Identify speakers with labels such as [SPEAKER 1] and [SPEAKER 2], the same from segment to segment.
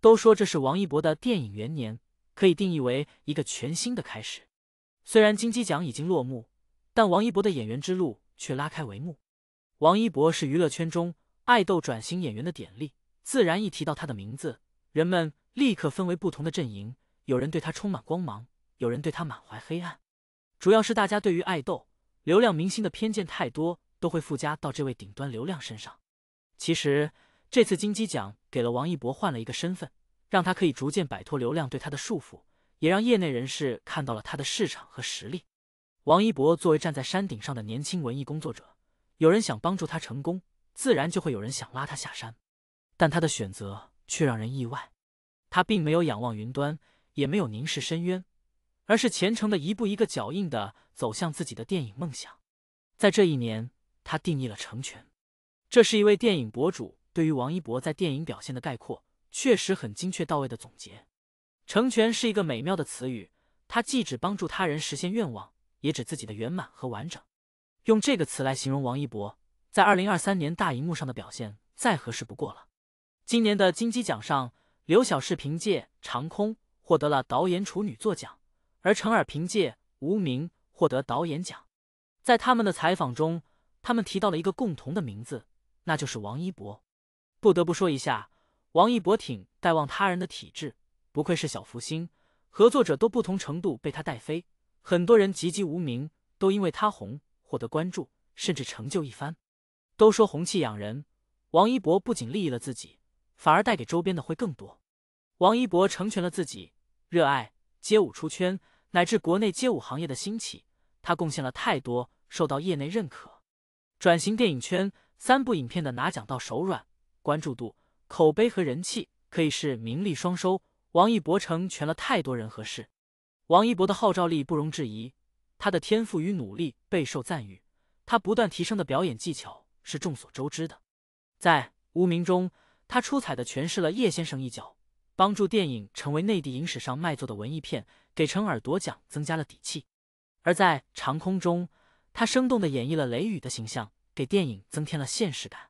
[SPEAKER 1] 都说这是王一博的电影元年，可以定义为一个全新的开始。虽然金鸡奖已经落幕，但王一博的演员之路却拉开帷幕。王一博是娱乐圈中爱豆转型演员的典例，自然一提到他的名字，人们立刻分为不同的阵营：有人对他充满光芒，有人对他满怀黑暗。主要是大家对于爱豆、流量明星的偏见太多，都会附加到这位顶端流量身上。其实这次金鸡奖。给了王一博换了一个身份，让他可以逐渐摆脱流量对他的束缚，也让业内人士看到了他的市场和实力。王一博作为站在山顶上的年轻文艺工作者，有人想帮助他成功，自然就会有人想拉他下山。但他的选择却让人意外，他并没有仰望云端，也没有凝视深渊，而是虔诚的一步一个脚印的走向自己的电影梦想。在这一年，他定义了成全。这是一位电影博主。对于王一博在电影表现的概括，确实很精确到位的总结。成全是一个美妙的词语，它既指帮助他人实现愿望，也指自己的圆满和完整。用这个词来形容王一博在2023年大荧幕上的表现，再合适不过了。今年的金鸡奖上，刘晓世凭借《长空》获得了导演处女作奖，而程耳凭借《无名》获得导演奖。在他们的采访中，他们提到了一个共同的名字，那就是王一博。不得不说一下，王一博挺待望他人的体质，不愧是小福星。合作者都不同程度被他带飞，很多人籍籍无名，都因为他红，获得关注，甚至成就一番。都说红气养人，王一博不仅利益了自己，反而带给周边的会更多。王一博成全了自己，热爱街舞出圈，乃至国内街舞行业的兴起，他贡献了太多，受到业内认可。转型电影圈，三部影片的拿奖到手软。关注度、口碑和人气可以是名利双收。王一博成全了太多人和事。王一博的号召力不容置疑，他的天赋与努力备受赞誉。他不断提升的表演技巧是众所周知的。在《无名》中，他出彩的诠释了叶先生一角，帮助电影成为内地影史上卖座的文艺片，给成耳夺奖增加了底气。而在《长空》中，他生动的演绎了雷雨的形象，给电影增添了现实感。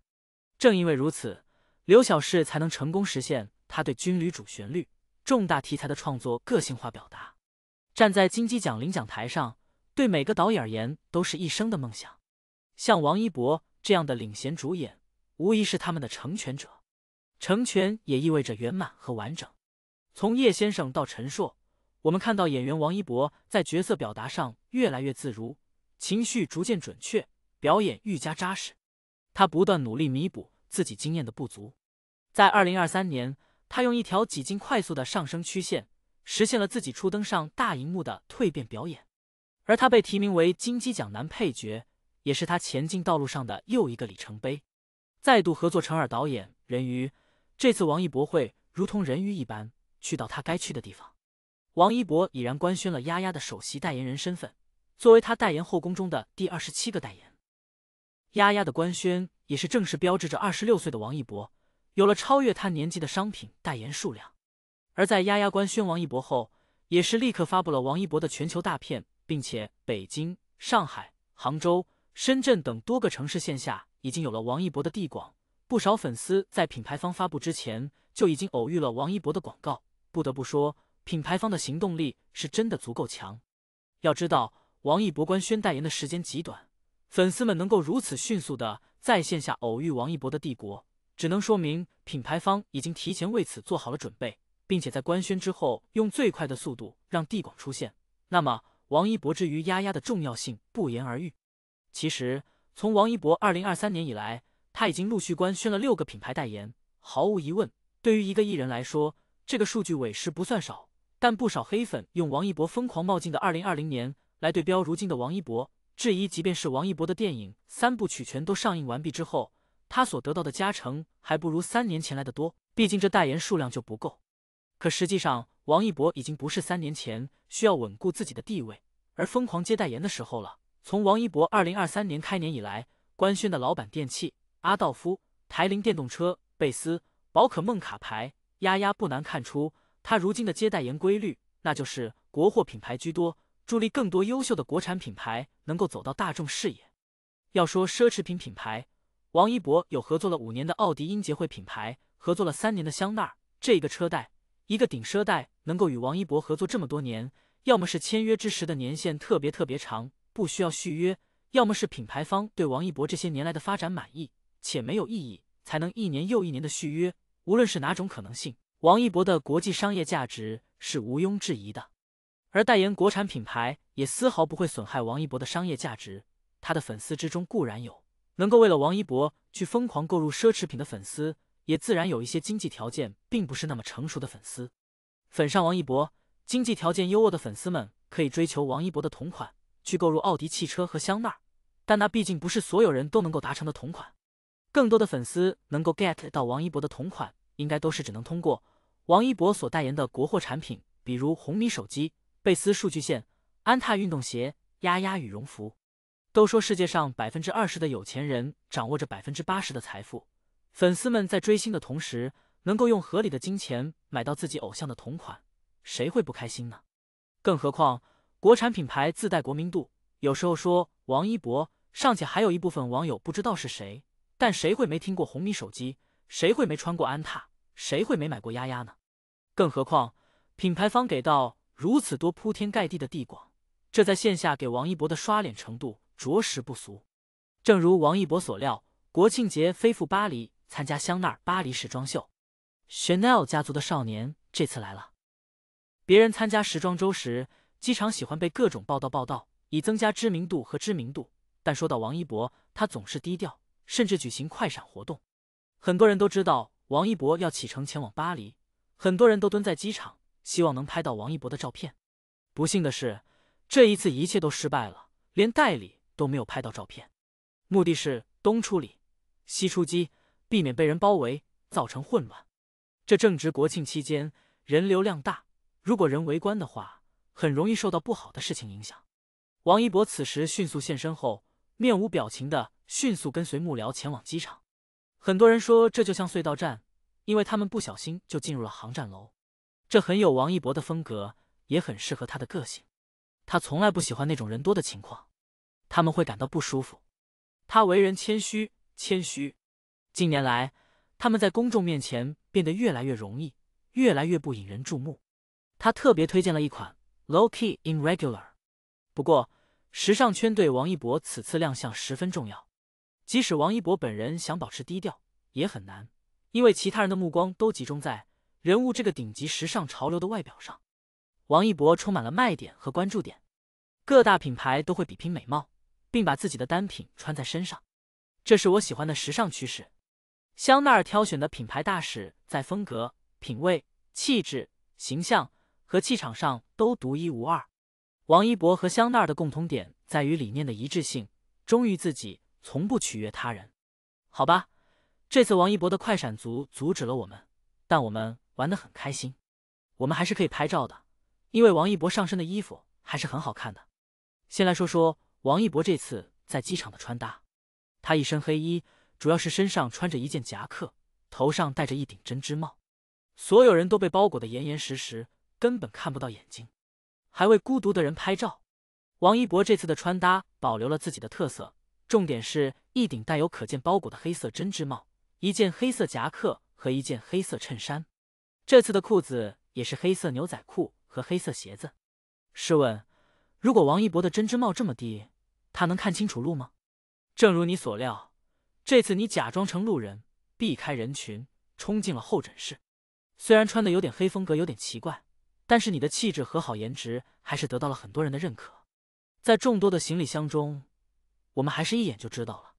[SPEAKER 1] 正因为如此，刘晓世才能成功实现他对军旅主旋律重大题材的创作个性化表达。站在金鸡奖领奖台上，对每个导演而言都是一生的梦想。像王一博这样的领衔主演，无疑是他们的成全者。成全也意味着圆满和完整。从叶先生到陈硕，我们看到演员王一博在角色表达上越来越自如，情绪逐渐准确，表演愈加扎实。他不断努力弥补自己经验的不足，在二零二三年，他用一条几近快速的上升曲线，实现了自己初登上大荧幕的蜕变表演，而他被提名为金鸡奖男配角，也是他前进道路上的又一个里程碑。再度合作陈尔导演《人鱼》，这次王一博会如同人鱼一般，去到他该去的地方。王一博已然官宣了丫丫的首席代言人身份，作为他代言后宫中的第二十七个代言。丫丫的官宣也是正式标志着二十六岁的王一博有了超越他年纪的商品代言数量。而在丫丫官宣王一博后，也是立刻发布了王一博的全球大片，并且北京、上海、杭州、深圳等多个城市线下已经有了王一博的地广。不少粉丝在品牌方发布之前就已经偶遇了王一博的广告。不得不说，品牌方的行动力是真的足够强。要知道，王一博官宣代言的时间极短。粉丝们能够如此迅速的在线下偶遇王一博的帝国，只能说明品牌方已经提前为此做好了准备，并且在官宣之后用最快的速度让地广出现。那么，王一博之于丫丫的重要性不言而喻。其实，从王一博二零二三年以来，他已经陆续官宣了六个品牌代言。毫无疑问，对于一个艺人来说，这个数据委实不算少。但不少黑粉用王一博疯狂冒进的二零二零年来对标如今的王一博。质疑，即便是王一博的电影三部曲全都上映完毕之后，他所得到的加成还不如三年前来的多。毕竟这代言数量就不够。可实际上，王一博已经不是三年前需要稳固自己的地位而疯狂接代言的时候了。从王一博二零二三年开年以来官宣的老板电器、阿道夫、台铃电动车、贝斯、宝可梦卡牌、丫丫，不难看出他如今的接代言规律，那就是国货品牌居多。助力更多优秀的国产品牌能够走到大众视野。要说奢侈品品牌，王一博有合作了五年的奥迪英杰汇品牌，合作了三年的香奈儿。这一个车贷，一个顶奢贷，能够与王一博合作这么多年，要么是签约之时的年限特别特别长，不需要续约；要么是品牌方对王一博这些年来的发展满意且没有异议，才能一年又一年的续约。无论是哪种可能性，王一博的国际商业价值是毋庸置疑的。而代言国产品牌也丝毫不会损害王一博的商业价值。他的粉丝之中固然有能够为了王一博去疯狂购入奢侈品的粉丝，也自然有一些经济条件并不是那么成熟的粉丝。粉上王一博，经济条件优渥的粉丝们可以追求王一博的同款，去购入奥迪汽车和香奈儿，但那毕竟不是所有人都能够达成的同款。更多的粉丝能够 get 到王一博的同款，应该都是只能通过王一博所代言的国货产品，比如红米手机。贝斯数据线，安踏运动鞋，丫丫羽绒服。都说世界上百分之二十的有钱人掌握着百分之八十的财富，粉丝们在追星的同时，能够用合理的金钱买到自己偶像的同款，谁会不开心呢？更何况国产品牌自带国民度，有时候说王一博尚且还有一部分网友不知道是谁，但谁会没听过红米手机，谁会没穿过安踏，谁会没买过丫丫呢？更何况品牌方给到。如此多铺天盖地的地广，这在线下给王一博的刷脸程度着实不俗。正如王一博所料，国庆节飞赴巴黎参加香奈儿巴黎时装秀，Chanel 家族的少年这次来了。别人参加时装周时，机场喜欢被各种报道报道，以增加知名度和知名度。但说到王一博，他总是低调，甚至举行快闪活动。很多人都知道王一博要启程前往巴黎，很多人都蹲在机场。希望能拍到王一博的照片，不幸的是，这一次一切都失败了，连代理都没有拍到照片。目的是东出里，西出击，避免被人包围，造成混乱。这正值国庆期间，人流量大，如果人围观的话，很容易受到不好的事情影响。王一博此时迅速现身后，面无表情的迅速跟随幕僚前往机场。很多人说这就像隧道站，因为他们不小心就进入了航站楼。这很有王一博的风格，也很适合他的个性。他从来不喜欢那种人多的情况，他们会感到不舒服。他为人谦虚，谦虚。近年来，他们在公众面前变得越来越容易，越来越不引人注目。他特别推荐了一款 Low Key In Regular。不过，时尚圈对王一博此次亮相十分重要，即使王一博本人想保持低调也很难，因为其他人的目光都集中在。人物这个顶级时尚潮流的外表上，王一博充满了卖点和关注点，各大品牌都会比拼美貌，并把自己的单品穿在身上，这是我喜欢的时尚趋势。香奈儿挑选的品牌大使在风格、品味、气质、形象和气场上都独一无二。王一博和香奈儿的共同点在于理念的一致性，忠于自己，从不取悦他人。好吧，这次王一博的快闪族阻止了我们，但我们。玩得很开心，我们还是可以拍照的，因为王一博上身的衣服还是很好看的。先来说说王一博这次在机场的穿搭，他一身黑衣，主要是身上穿着一件夹克，头上戴着一顶针织帽，所有人都被包裹得严严实实，根本看不到眼睛，还为孤独的人拍照。王一博这次的穿搭保留了自己的特色，重点是一顶带有可见包裹的黑色针织帽，一件黑色夹克和一件黑色衬衫。这次的裤子也是黑色牛仔裤和黑色鞋子。试问，如果王一博的针织帽这么低，他能看清楚路吗？正如你所料，这次你假装成路人，避开人群，冲进了候诊室。虽然穿的有点黑风格，有点奇怪，但是你的气质和好颜值还是得到了很多人的认可。在众多的行李箱中，我们还是一眼就知道了，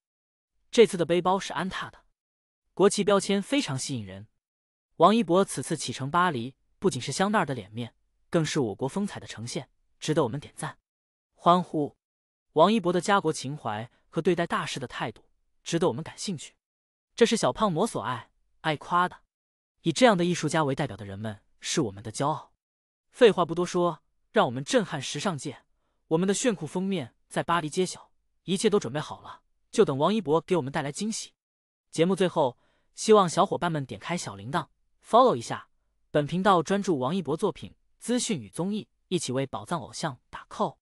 [SPEAKER 1] 这次的背包是安踏的，国旗标签非常吸引人。王一博此次启程巴黎，不仅是香奈儿的脸面，更是我国风采的呈现，值得我们点赞、欢呼。王一博的家国情怀和对待大事的态度，值得我们感兴趣。这是小胖模所爱、爱夸的。以这样的艺术家为代表的人们，是我们的骄傲。废话不多说，让我们震撼时尚界！我们的炫酷封面在巴黎揭晓，一切都准备好了，就等王一博给我们带来惊喜。节目最后，希望小伙伴们点开小铃铛。follow 一下，本频道专注王一博作品资讯与综艺，一起为宝藏偶像打 call。